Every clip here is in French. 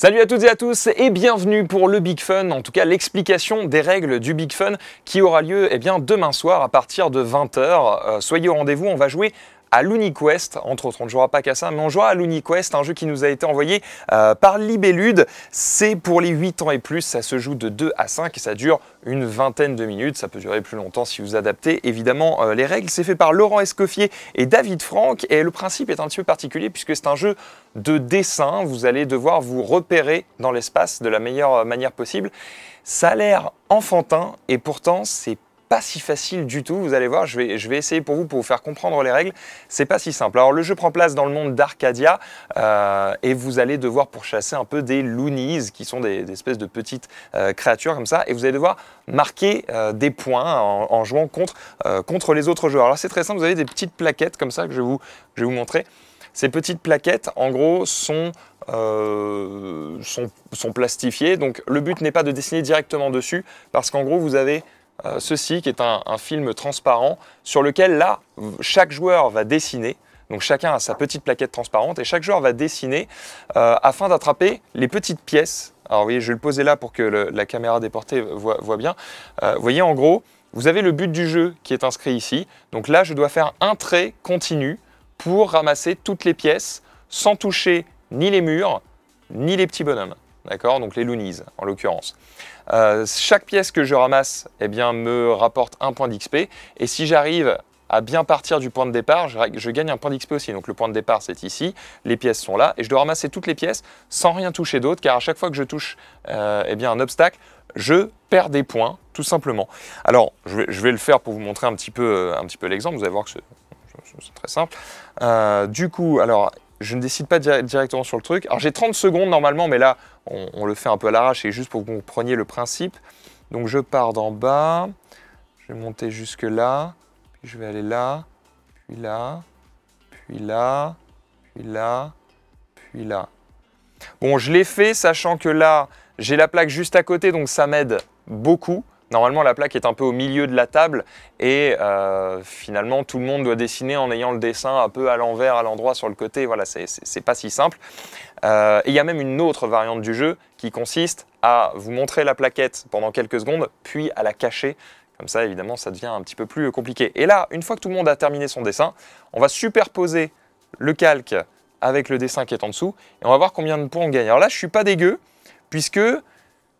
Salut à toutes et à tous et bienvenue pour le Big Fun, en tout cas l'explication des règles du Big Fun qui aura lieu eh bien, demain soir à partir de 20h. Euh, soyez au rendez-vous, on va jouer à Quest. entre autres, on ne jouera pas qu'à ça, mais on joue à Quest, un jeu qui nous a été envoyé euh, par Libellude. C'est pour les 8 ans et plus, ça se joue de 2 à 5 et ça dure une vingtaine de minutes, ça peut durer plus longtemps si vous adaptez évidemment euh, les règles. C'est fait par Laurent Escoffier et David Franck et le principe est un petit peu particulier puisque c'est un jeu de dessin, vous allez devoir vous repérer dans l'espace de la meilleure manière possible. Ça a l'air enfantin et pourtant c'est pas si facile du tout, vous allez voir, je vais, je vais essayer pour vous, pour vous faire comprendre les règles, c'est pas si simple. Alors le jeu prend place dans le monde d'Arcadia, euh, et vous allez devoir pourchasser un peu des loonies, qui sont des, espèces de petites euh, créatures comme ça, et vous allez devoir marquer euh, des points en, jouant contre, contre les autres joueurs. Alors c'est très simple, vous avez des petites plaquettes comme ça que je vais vous, je vous montrer. Ces petites plaquettes, en gros, sont, sont plastifiées, donc le but n'est pas de dessiner directement dessus, parce qu'en gros, vous avez euh, ceci, qui est un, film transparent sur lequel là, chaque joueur va dessiner. Donc chacun a sa petite plaquette transparente et chaque joueur va dessiner euh, afin d'attraper les petites pièces. Alors voyez, je le poser là pour que la caméra déportée voit, bien. Euh, vous voyez en gros, vous avez le but du jeu qui est inscrit ici. Donc là, je dois faire un trait continu pour ramasser toutes les pièces sans toucher ni les murs, ni les petits bonhommes d'accord Donc les loonies, en l'occurrence. Euh, chaque pièce que je ramasse, eh bien, me rapporte un point d'XP. Et si j'arrive à bien partir du point de départ, je, gagne un point d'XP aussi. Donc le point de départ, c'est ici, les pièces sont là, et je dois ramasser toutes les pièces sans rien toucher d'autre, car à chaque fois que je touche euh, eh bien, un obstacle, je perds des points, tout simplement. Alors, je vais, le faire pour vous montrer un petit peu, euh, peu l'exemple, vous allez voir que c'est très simple. du coup, alors, je ne décide pas directement sur le truc. Alors j'ai 30 secondes normalement, mais là, on, le fait un peu à l'arrache et juste pour que vous compreniez le principe. Donc je pars d'en bas, je vais monter jusque là, puis je vais aller là, puis là, puis là, puis là, puis là. Bon, je l'ai fait, sachant que là, j'ai la plaque juste à côté, donc ça m'aide beaucoup. Normalement, la plaque est un peu au milieu de la table et euh, finalement, tout le monde doit dessiner en ayant le dessin un peu à l'envers, à l'endroit, sur le côté. Voilà, c'est pas si simple. Euh, il y a même une autre variante du jeu qui consiste à vous montrer la plaquette pendant quelques secondes, puis à la cacher. Comme ça, évidemment, ça devient un petit peu plus compliqué. Et là, une fois que tout le monde a terminé son dessin, on va superposer le calque avec le dessin qui est en dessous et on va voir combien de points on gagne. Alors là, je suis pas dégueu puisque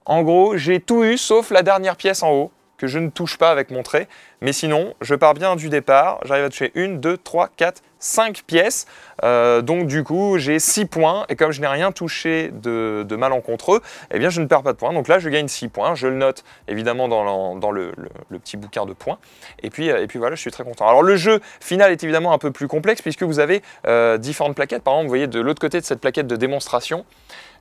en gros, j'ai tout eu sauf la dernière pièce en haut que je ne touche pas avec mon trait. Mais sinon, je pars bien du départ, j'arrive à toucher 1, 2, 3, 4, 5 pièces. Euh, donc du coup, j'ai six points, et comme je n'ai rien touché de, de, malencontreux, eh bien je ne perds pas de points. Donc là, je gagne 6 points, je le note évidemment dans, le, petit bouquin de points. Et puis, euh, et puis voilà, je suis très content. Alors le jeu final est évidemment un peu plus complexe, puisque vous avez euh, différentes plaquettes. Par exemple, vous voyez de l'autre côté de cette plaquette de démonstration,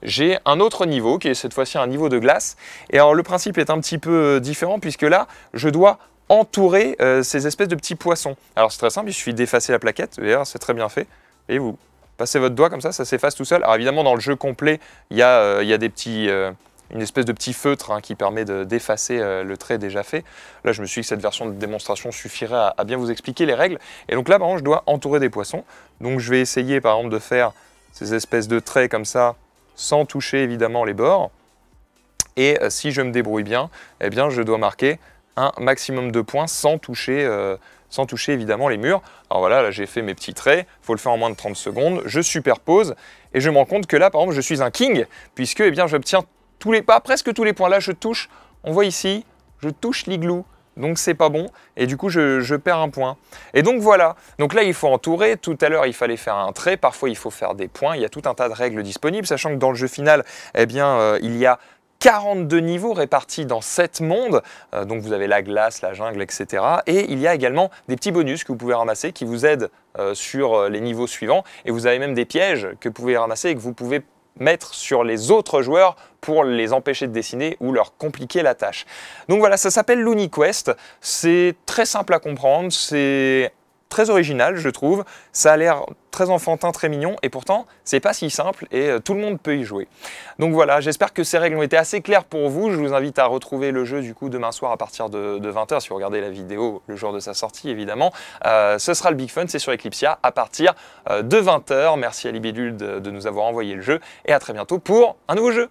j'ai un autre niveau, qui est cette fois-ci un niveau de glace. Et alors le principe est un petit peu différent, puisque là, je dois entourer euh, ces espèces de petits poissons. Alors c'est très simple, il suffit d'effacer la plaquette, d'ailleurs c'est très bien fait, et vous passez votre doigt comme ça, ça s'efface tout seul. Alors évidemment dans le jeu complet, il y, a, euh, des petits... Euh, une espèce de petit feutre hein, qui permet d'effacer le trait déjà fait. Là, je me suis dit que cette version de démonstration suffirait à, bien vous expliquer les règles. Et donc là, par exemple, je dois entourer des poissons. Donc je vais essayer, par exemple, de faire ces espèces de traits comme ça, sans toucher évidemment les bords. Et si je me débrouille bien, eh bien, je dois marquer un maximum de points sans toucher, euh, sans toucher évidemment les murs. Alors voilà, là j'ai fait mes petits traits, il faut le faire en moins de 30 secondes, je superpose et je me rends compte que là par exemple je suis un king puisque et eh bien j'obtiens tous les pas, presque tous les points. Là je touche, on voit ici, je touche l'igloo donc c'est pas bon, et du coup je, perds un point. Et donc voilà, donc là il faut entourer, tout à l'heure il fallait faire un trait, parfois il faut faire des points, il y a tout un tas de règles disponibles, sachant que dans le jeu final, eh bien euh, il y a 42 niveaux répartis dans 7 mondes, euh, donc vous avez la glace, la jungle, etc. Et il y a également des petits bonus que vous pouvez ramasser qui vous aident euh, sur euh, les niveaux suivants, et vous avez même des pièges que vous pouvez ramasser et que vous pouvez mettre sur les autres joueurs pour les empêcher de dessiner ou leur compliquer la tâche. Donc voilà, ça s'appelle l'UniQuest, c'est très simple à comprendre, c'est très original, je trouve. Ça a l'air très enfantin, très mignon, et pourtant, c'est pas si simple et euh, tout le monde peut y jouer. Donc voilà, j'espère que ces règles ont été assez claires pour vous. Je vous invite à retrouver le jeu du coup demain soir à partir de, 20h, si vous regardez la vidéo le jour de sa sortie évidemment. Euh, ce sera le Big Fun, c'est sur Eclipsia à partir euh, de 20h. Merci à Libidule de nous avoir envoyé le jeu et à très bientôt pour un nouveau jeu.